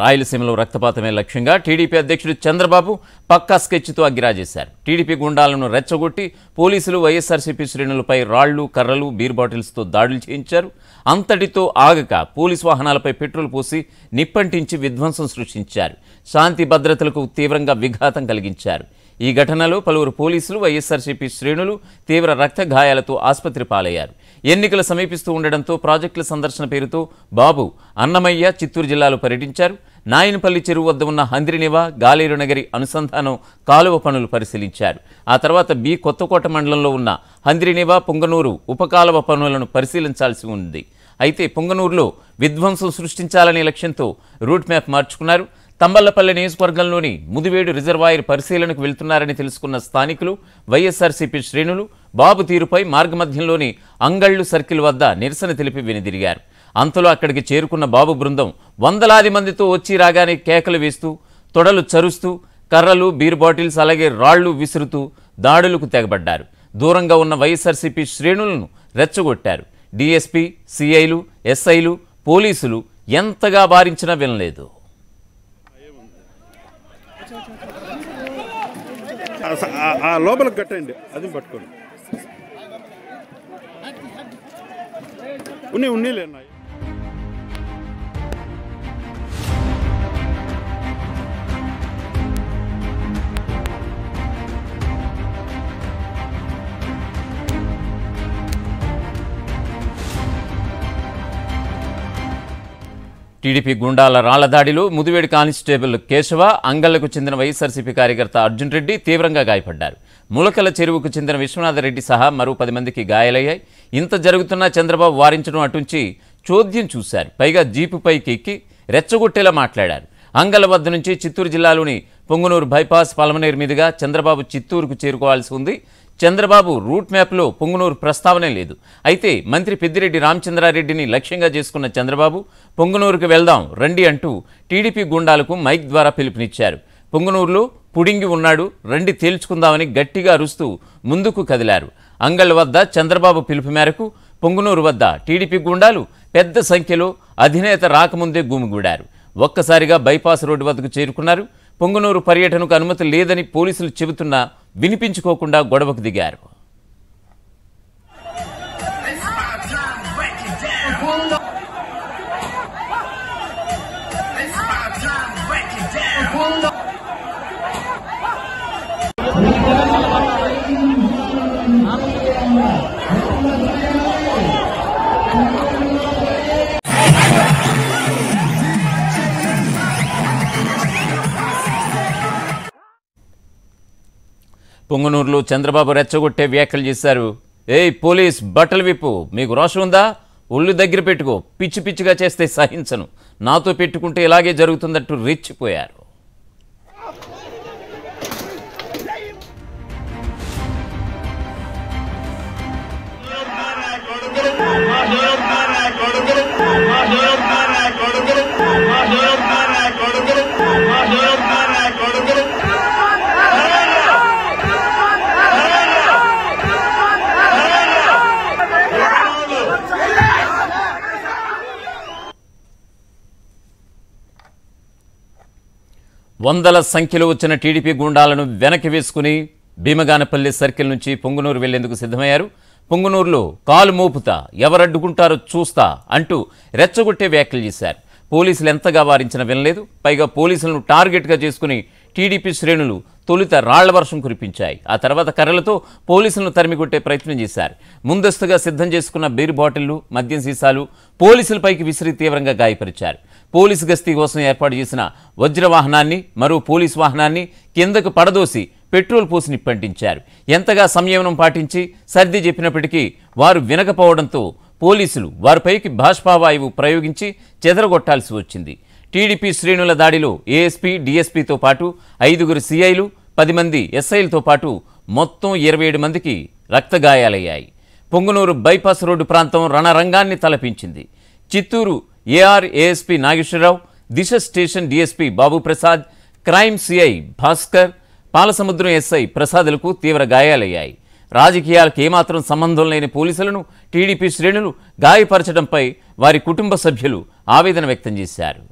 రాయలసీమలో రక్తపాతమే లక్ష్యంగా టీడీపీ అధ్యక్షుడు చంద్రబాబు పక్కా స్కెచ్తో అగ్గిరాజేశారు టీడీపీ గుండాలను రెచ్చగొట్టి పోలీసులు వైఎస్ఆర్సీపీ శ్రేణులపై రాళ్లు కర్రలు బీర్ బాటిల్స్తో దాడులు చేయించారు అంతటితో ఆగక పోలీసు వాహనాలపై పెట్రోల్ పోసి నిప్పంటించి విధ్వంసం సృష్టించారు శాంతి భద్రతలకు తీవ్రంగా విఘాతం కలిగించారు ఈ ఘటనలో పలువురు పోలీసులు వైఎస్సార్సీపీ శ్రేణులు తీవ్ర రక్తగాయాలతో ఆసుపత్రి పాలయ్యారు ఎన్నికలు సమీపిస్తూ ఉండడంతో ప్రాజెక్టుల సందర్శన పేరుతో బాబు అన్నమయ్య చిత్తూరు జిల్లాలో పర్యటించారు నాయనపల్లి చెరువు వద్ద ఉన్న హంద్రినివ నగరి అనుసంధానం కాలువ పనులు పరిశీలించారు ఆ తర్వాత బి కొత్తకోట మండలంలో ఉన్న హంద్రినివ పొంగనూరు ఉపకాలువ పనులను పరిశీలించాల్సి ఉంది అయితే పొంగనూరులో విధ్వంసం సృష్టించాలనే లక్ష్యంతో రూట్ మ్యాప్ మార్చుకున్నారు తంబళ్లపల్లి నియోజకవర్గంలోని ముదివేడు రిజర్వాయర్ పరిశీలనకు వెళ్తున్నారని తెలుసుకున్న స్థానికులు వైఎస్ఆర్సీపీ శ్రేణులు బాబు తీరుపై మార్గమధ్యంలోని అంగళ్లు సర్కిల్ వద్ద నిరసన తెలిపి వెనుదిరిగారు అంతలో అక్కడికి చేరుకున్న బాబు బృందం వందలాది మందితో వచ్చి రాగానే కేకలు వేస్తూ తొడలు చరుస్తూ కర్రలు బీర్ బాటిల్స్ అలాగే రాళ్లు విసురుతూ దాడులకు తెగబడ్డారు దూరంగా ఉన్న వైఎస్ఆర్సీపీ శ్రేణులను రెచ్చగొట్టారు డిఎస్పీ సిఐలు ఎస్ఐలు పోలీసులు ఎంతగా భారించినా వినలేదు ఆ లోపల కట్టండి అది పట్టుకోండి ఉన్నాయి ఉన్నాయి లేన్నాయి టీడీపీ గుండాల రాళ్ల దాడిలో ముదివేడి కానిస్టేబుల్ కేశవ అంగళ్లకు చెందిన వైఎస్ఆర్సీపీ కార్యకర్త అర్జున్ రెడ్డి తీవ్రంగా గాయపడ్డారు ములకల చెరువుకు చెందిన విశ్వనాథరెడ్డి సహా మరో పది మందికి గాయాలయ్యాయి ఇంత జరుగుతున్నా చంద్రబాబు వారించడం అటుంచి చోద్యం చూశారు పైగా జీపుపైకి ఎక్కి రెచ్చగొట్టేలా మాట్లాడారు అంగల వద్ద నుంచి చిత్తూరు జిల్లాలోని పొంగునూరు బైపాస్ పలమనేరు మీదుగా చంద్రబాబు చిత్తూరుకు చేరుకోవాల్సి ఉంది చంద్రబాబు రూట్ మ్యాప్లో పొంగునూరు ప్రస్తావనే లేదు అయితే మంత్రి పెద్దిరెడ్డి రామచంద్రారెడ్డిని లక్ష్యంగా చేసుకున్న చంద్రబాబు పొంగునూరుకు వెళ్దాం రండి అంటూ టీడీపీ గుండాలకు మైక్ ద్వారా పిలుపునిచ్చారు పొంగునూరులో పుడింగి ఉన్నాడు రండి తేల్చుకుందామని గట్టిగా అరుస్తూ ముందుకు కదిలారు అంగళ్ళ వద్ద చంద్రబాబు పిలుపు మేరకు పొంగునూరు వద్ద టీడీపీ గుండాలు పెద్ద సంఖ్యలో అధినేత రాకముందే గుమిగూడారు ఒక్కసారిగా బైపాస్ రోడ్డు వద్దకు చేరుకున్నారు పొంగునూరు పర్యటనకు అనుమతి లేదని పోలీసులు చెబుతున్నా వినిపించుకోకుండా గొడవకు దిగారు పొంగునూరులో చంద్రబాబు రెచ్చగొట్టే వ్యాఖ్యలు చేశారు ఏయ్ పోలీస్ బట్టలు విప్పు మీకు రోషం ఉందా ఒళ్ళు దగ్గర పెట్టుకో పిచ్చి పిచ్చిగా చేస్తే సహించను నాతో పెట్టుకుంటే ఇలాగే జరుగుతుందంటూ రెచ్చిపోయారు కొడుకులు వందల సంఖ్యలో వచ్చిన టీడీపీ గుండాలను వెనక్కి వేసుకుని భీమగానపల్లి సర్కిల్ నుంచి పొంగునూరు వెళ్లేందుకు సిద్ధమయ్యారు పొంగునూరులో కాలు మోపుతా ఎవరడ్డుకుంటారో చూస్తా అంటూ రెచ్చగొట్టే వ్యాఖ్యలు చేశారు పోలీసులు ఎంతగా వారించినా వినలేదు పైగా పోలీసులను టార్గెట్గా చేసుకుని టీడీపీ శ్రేణులు తొలుత రాళ్ల వర్షం కురిపించాయి ఆ తర్వాత కర్రలతో పోలీసులను తరిమికొట్టే ప్రయత్నం చేశారు ముందస్తుగా సిద్ధం చేసుకున్న బీర్ బాటిళ్లు మద్యం సీసాలు పోలీసులపైకి విసిరి తీవ్రంగా గాయపరిచారు పోలీసు గస్తీ కోసం ఏర్పాటు చేసిన వజ్రవాహనాన్ని మరో పోలీసు వాహనాన్ని కిందకు పడదోసి పెట్రోల్ పోసి నిప్పంటించారు ఎంతగా సంయమనం పాటించి సర్ది చెప్పినప్పటికీ వారు వినకపోవడంతో పోలీసులు వారిపైకి భాష్పావాయువు ప్రయోగించి చెదరగొట్టాల్సి వచ్చింది టీడీపీ శ్రేణుల దాడిలో ఏఎస్పీ డీఎస్పీతో పాటు ఐదుగురు సీఐలు పది మంది ఎస్ఐలతో పాటు మొత్తం ఇరవై ఏడు మందికి రక్తగాయాలయ్యాయి పొంగునూరు బైపాస్ రోడ్డు ప్రాంతం రణరంగాన్ని తలపించింది Chittoor AR ASP Nageswara Rao Disha station DSP Prasad crime CI Bhaskar Palasamudram SI ప్రసాదులకు తీవ్ర గాయాలయ్యాయి రాజకీయాలకు ఏమాత్రం సంబంధం లేని పోలీసులను టీడీపీ శ్రేణులు గాయపరచడంపై వారి కుటుంబ సభ్యులు ఆవేదన వ్యక్తం చేశారు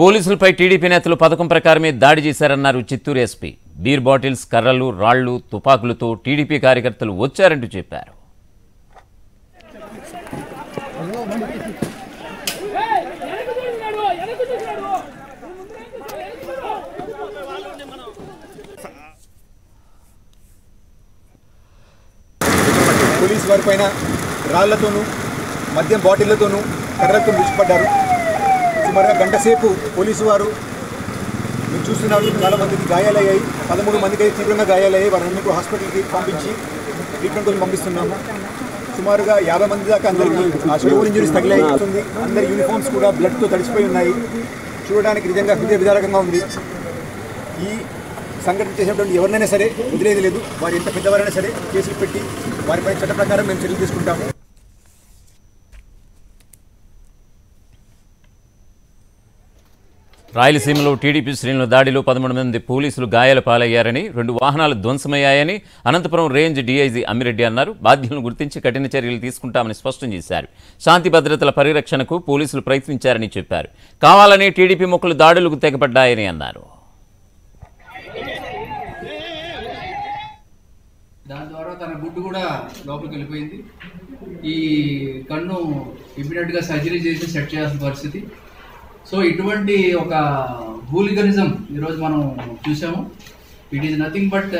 పోలీసులపై టీడీపీ నేతలు పథకం ప్రకారమే దాడి చేశారన్నారు చిత్తూరు ఎస్పీ బీర్ బాటిల్స్ కర్రలు రాళ్లు తుపాకులతో టీడీపీ కార్యకర్తలు వచ్చారంటూ చెప్పారు పోలీస్ వారి పైన రాళ్లతోనూ మద్యం బాటిళ్లతోనూ కర్రలతో విడిచిపడ్డారు సుమారుగా గంట సేపు పోలీసు వారు మీరు చూస్తున్నారు చాలామందికి గాయాలయ్యాయి పదమూడు మందికి అయితే తీవ్రంగా గాయాలయ్యాయి వారందరినీ హాస్పిటల్కి పంపించి ట్రీట్మెంట్ కోసం పంపిస్తున్నాము సుమారుగా యాభై మంది దాకా అందరికీ ఆ స్టోర్ ఇంజరీస్ తగిలాయి అందరి యూనిఫామ్స్ కూడా బ్లడ్తో తడిచిపోయి ఉన్నాయి చూడడానికి నిజంగా హృదయ విదారకంగా ఉంది ఈ సంఘటన చేసినటువంటి ఎవరినైనా సరే వదిలేదు లేదు వారు ఎంత పెద్దవారైనా సరే కేసులు పెట్టి వారిపై చట్ట ప్రకారం మేము చర్యలు తీసుకుంటాము రాయలసీమలో టీడీపీ శ్రేణుల దాడిలో పదమూడు మంది పోలీసులు గాయాల పాలయ్యారని రెండు వాహనాలు ధ్వంసమయ్యాయని అనంతపురం రేంజ్ డీఐజీ అమ్మిరెడ్డి అన్నారు బాధ్యులను గుర్తించి కఠిన చర్యలు తీసుకుంటామని స్పష్టం చేశారు శాంతి భద్రతల పరిరక్షణకు పోలీసులు ప్రయత్నించారని చెప్పారు కావాలని టీడీపీ మొక్కలు దాడులకు తెగపడ్డాయని అన్నారు గుడ్డు కూడా లోపలికి వెళ్ళిపోయింది ఈ కన్ను ఇమ్మీడియట్గా సర్జరీ చేసి సెట్ చేయాల్సిన పరిస్థితి సో ఇటువంటి ఒక భూలిగనిజం ఈరోజు మనం చూసాము it is nothing but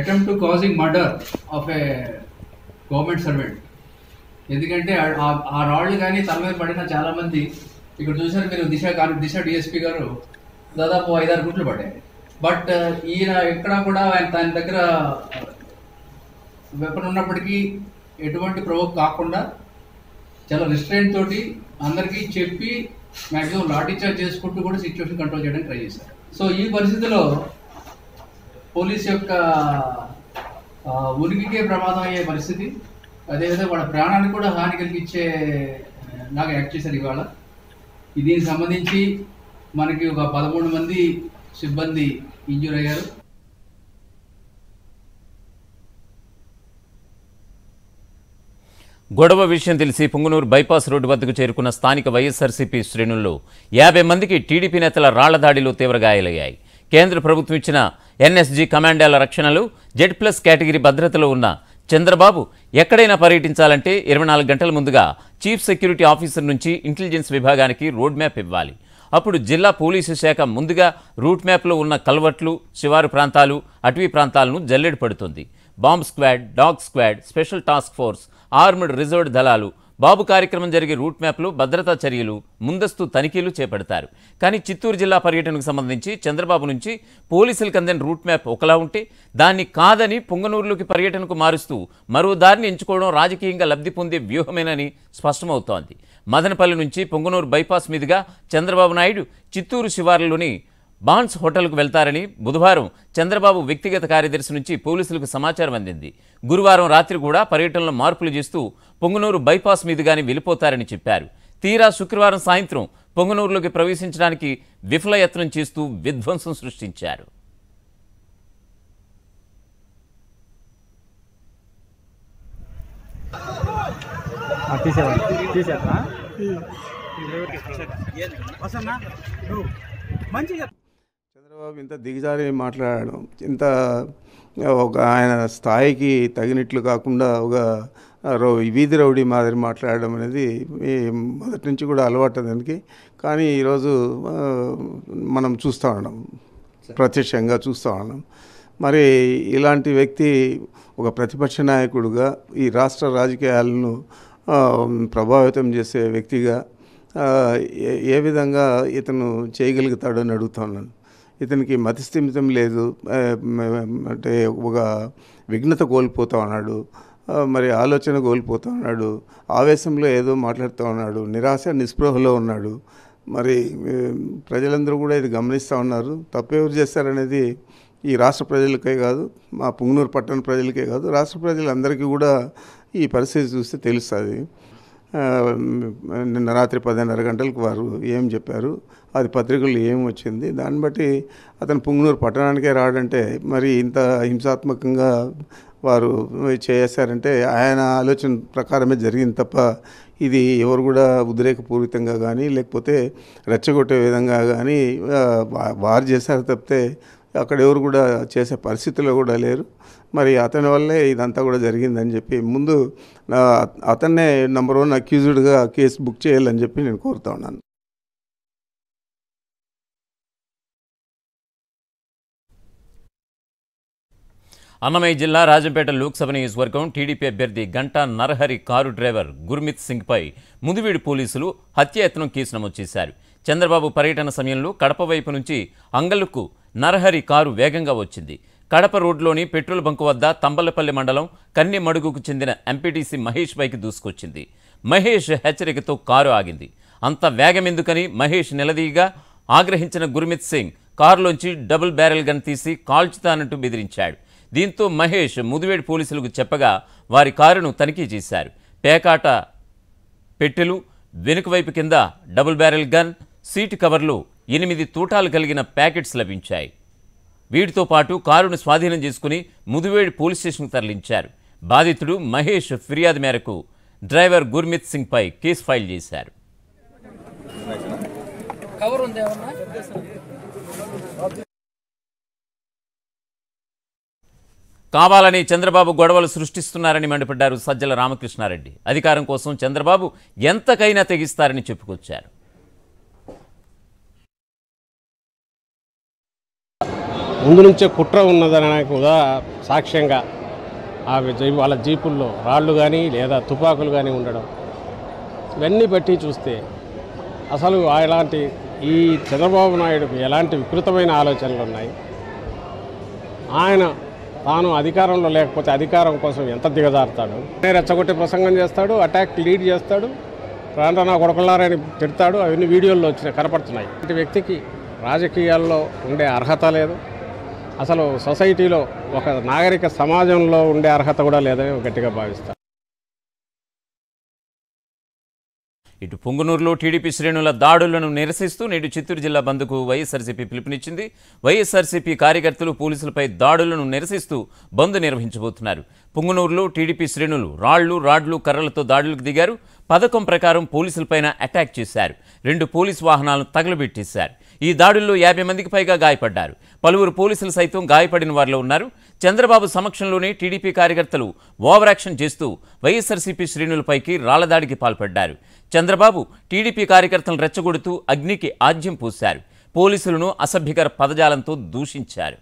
attempt to causing murder of a government servant ఎందుకంటే ఆ రాళ్ళు కానీ తల మీద పడిన చాలామంది ఇక్కడ చూసారు మీరు దిశ దిశ డిఎస్పీ గారు దాదాపు ఐదారు గుట్లు పడ్డాయి బట్ ఈయన ఇక్కడ కూడా ఆయన దాని దగ్గర వెపన్ ఉన్నప్పటికీ ఎటువంటి ప్రవోక్ కాకుండా చాలా రిస్ట్రైన్ తోటి అందరికీ చెప్పి మ్యాక్సిమం లాఠీ చేసుకుంటూ కూడా సిచ్యువేషన్ కంట్రోల్ చేయడానికి ట్రై చేశారు సో ఈ పరిస్థితిలో పోలీస్ యొక్క ఉనికికే ప్రమాదం అయ్యే పరిస్థితి అదేవిధంగా వాళ్ళ ప్రాణానికి కూడా హాని కలిగించే లాగా యాక్ట్ చేశారు ఇవాళ దీనికి సంబంధించి మనకి ఒక పదమూడు మంది సిబ్బంది ఇంజూర్ అయ్యారు గొడవ విషయం తెలిసి పుంగునూరు బైపాస్ రోడ్డు వద్దకు చేరుకున్న స్థానిక వైఎస్ఆర్సీపీ శ్రేణుల్లో యాభై మందికి టీడీపీ నేతల రాళ్ల దాడిలో తీవ్ర గాయాలయ్యాయి కేంద్ర ప్రభుత్వం ఇచ్చిన ఎన్ఎస్జీ కమాండేల రక్షణలు జెడ్ ప్లస్ కేటగిరీ భద్రతలో ఉన్న చంద్రబాబు ఎక్కడైనా పర్యటించాలంటే ఇరవై గంటల ముందుగా చీఫ్ సెక్యూరిటీ ఆఫీసర్ నుంచి ఇంటెలిజెన్స్ విభాగానికి రోడ్ మ్యాప్ ఇవ్వాలి అప్పుడు జిల్లా పోలీసు శాఖ ముందుగా రూట్ మ్యాప్లో ఉన్న కల్వట్లు శివారు ప్రాంతాలు అటవీ ప్రాంతాలను జల్లెడు పడుతుంది bomb squad dog squad special task force armed reserved దళాలు బాబు కార్యక్రమం జరిగే రూట్ మ్యాప్లో భద్రతా చర్యలు ముందస్తు తనిఖీలు చేపడతారు కానీ చిత్తూరు జిల్లా పర్యటనకు సంబంధించి చంద్రబాబు నుంచి పోలీసులకు అందిన రూట్ మ్యాప్ ఒకలా ఉంటే దాన్ని కాదని పొంగనూరులోకి పర్యటనకు మారుస్తూ మరో దారిని ఎంచుకోవడం రాజకీయంగా లబ్ధి పొందే వ్యూహమేనని స్పష్టమవుతోంది మదనపల్లి నుంచి పొంగనూరు బైపాస్ మీదుగా చంద్రబాబు నాయుడు చిత్తూరు శివార్లలోని బాన్స్ హోటల్కు వెళ్తారని బుధవారం చంద్రబాబు వ్యక్తిగత కార్యదర్శి నుంచి పోలీసులకు సమాచారం అందింది గురువారం రాత్రి కూడా పర్యటనలో మార్పులు చేస్తూ పొంగనూరు బైపాస్ మీదుగానే వెళ్ళిపోతారని చెప్పారు తీరా శుక్రవారం సాయంత్రం పొంగనూరులోకి ప్రవేశించడానికి విఫలయత్నం చేస్తూ విధ్వంసం సృష్టించారు తీసేవా చంద్రబాబు ఇంత దిగజారి మాట్లాడడం ఇంత ఒక ఆయన స్థాయికి తగినట్లు కాకుండా ఒక రౌ వీధి రౌడీ మాదిరి మాట్లాడడం అనేది మొదటి నుంచి కూడా అలవాటు దానికి కానీ ఈరోజు మనం చూస్తూ ఉన్నాం ప్రత్యక్షంగా చూస్తూ ఉన్నాం మరి ఇలాంటి వ్యక్తి ఒక ప్రతిపక్ష నాయకుడుగా ఈ రాష్ట్ర రాజకీయాలను ప్రభావితం చేసే వ్యక్తిగా ఏ విధంగా ఇతను చేయగలుగుతాడు అని అడుగుతా ఉన్నాను ఇతనికి మతిస్థిమితం లేదు అంటే ఒక విఘ్నత కోల్పోతా ఉన్నాడు మరి ఆలోచన కోల్పోతా ఉన్నాడు ఆవేశంలో ఏదో మాట్లాడుతూ ఉన్నాడు నిరాశ నిస్పృహలో ఉన్నాడు మరి ప్రజలందరూ కూడా ఇది గమనిస్తూ ఉన్నారు తప్పెవరు చేస్తారనేది ఈ రాష్ట్ర ప్రజలకే కాదు మా పుంగనూరు పట్టణ ప్రజలకే కాదు రాష్ట్ర ప్రజలందరికీ కూడా ఈ పరిస్థితి చూస్తే తెలుస్తుంది నిన్న రాత్రి పదిన్నర గంటలకు వారు ఏం చెప్పారు అది పత్రికలు ఏం వచ్చింది దాన్ని బట్టి అతను పుంగనూరు పట్టణానికే రాడంటే మరి ఇంత హింసాత్మకంగా వారు చేశారంటే ఆయన ఆలోచన ప్రకారమే జరిగింది తప్ప ఇది ఎవరు కూడా ఉద్రేకపూరితంగా కానీ లేకపోతే రెచ్చగొట్టే విధంగా కానీ వారు చేశారు తప్పితే అక్కడ ఎవరు కూడా చేసే పరిస్థితిలో కూడా లేరు మరి అతని వల్లే ఇదంతా కూడా జరిగిందని చెప్పి ముందు అతన్నే నెంబర్ వన్ అక్యూజ్డ్గా కేసు బుక్ చేయాలని చెప్పి నేను కోరుతా ఉన్నాను అన్నమయ్య జిల్లా రాజంపేట లోక్సభ నియోజకవర్గం టీడీపీ అభ్యర్థి గంటా నరహరి కారు డ్రైవర్ గుర్మిత్ సింగ్పై ముదివీడు పోలీసులు హత్యాయత్నం కేసు నమోదు చేశారు చంద్రబాబు పర్యటన సమయంలో కడప వైపు నుంచి అంగలుకు నరహరి కారు వేగంగా వచ్చింది కడప రోడ్లోని పెట్రోల్ బంకు వద్ద తంబలపల్లి మండలం మడుగుకు చెందిన ఎంపీటీసీ మహేష్ పైకి దూసుకొచ్చింది మహేష్ హెచ్చరికతో కారు ఆగింది అంత వేగమెందుకని మహేష్ నిలదీయగా ఆగ్రహించిన గుర్మిత్ సింగ్ కారులోంచి డబుల్ బ్యారెల్ గన్ తీసి కాల్చుతానంటూ బెదిరించాడు దీంతో మహేష్ ముదివేడు పోలీసులకు చెప్పగా వారి కారును తనిఖీ చేశారు పేకాట పెట్టెలు వెనుక వైపు కింద డబుల్ బ్యారెల్ గన్ సీటు కవర్లు ఎనిమిది తూటాలు కలిగిన ప్యాకెట్స్ లభించాయి వీటితో పాటు కారును స్వాధీనం చేసుకుని ముదువేడి పోలీస్ స్టేషన్కు తరలించారు బాధితుడు మహేష్ ఫిర్యాదు మేరకు డ్రైవర్ గుర్మిత్ పై కేసు ఫైల్ చేశారు కావాలని చంద్రబాబు గొడవలు సృష్టిస్తున్నారని మండిపడ్డారు సజ్జల రామకృష్ణారెడ్డి అధికారం కోసం చంద్రబాబు ఎంతకైనా తెగిస్తారని చెప్పుకొచ్చారు ముందు నుంచే కుట్ర ఉన్నదనడానికి కూడా సాక్ష్యంగా ఆ వాళ్ళ జీపుల్లో రాళ్ళు కానీ లేదా తుపాకులు కానీ ఉండడం ఇవన్నీ బట్టి చూస్తే అసలు ఎలాంటి ఈ చంద్రబాబు నాయుడుకు ఎలాంటి వికృతమైన ఆలోచనలు ఉన్నాయి ఆయన తాను అధికారంలో లేకపోతే అధికారం కోసం ఎంత దిగజారుతాడు రెచ్చగొట్టే ప్రసంగం చేస్తాడు అటాక్ లీడ్ చేస్తాడు రాను నా కొడకలారని తిడతాడు అవన్నీ వీడియోల్లో వచ్చినాయి కనపడుతున్నాయి ఇటు వ్యక్తికి రాజకీయాల్లో ఉండే అర్హత లేదు అసలు సొసైటీలో ఒక నాగరిక సమాజంలో ఉండే అర్హత కూడా లేదని గట్టిగా భావిస్తారు ఇటు పొంగునూరులో టీడీపీ శ్రేణుల దాడులను నిరసిస్తూ నేడు చిత్తూరు జిల్లా బంద్కు వైఎస్ఆర్సీపీ పిలుపునిచ్చింది వైఎస్ఆర్సీపీ కార్యకర్తలు పోలీసులపై దాడులను నిరసిస్తూ బంద్ నిర్వహించబోతున్నారు పుంగునూరులో టీడీపీ శ్రేణులు రాళ్లు రాడ్లు కర్రలతో దాడులకు దిగారు పథకం ప్రకారం పోలీసులపైన అటాక్ చేశారు రెండు పోలీసు వాహనాలను తగలబెట్టేశారు ఈ దాడుల్లో యాభై మందికి పైగా గాయపడ్డారు పలువురు పోలీసులు సైతం గాయపడిన వారిలో ఉన్నారు చంద్రబాబు సమక్షంలోనే టీడీపీ కార్యకర్తలు ఓవరాక్షన్ చేస్తూ వైఎస్ఆర్సీపీ శ్రేణులపైకి రాళ్లదాడికి పాల్పడ్డారు చంద్రబాబు టీడీపీ కార్యకర్తలను రెచ్చగొడుతూ అగ్నికి ఆజ్యం పూశారు పోలీసులను అసభ్యకర పదజాలంతో దూషించారు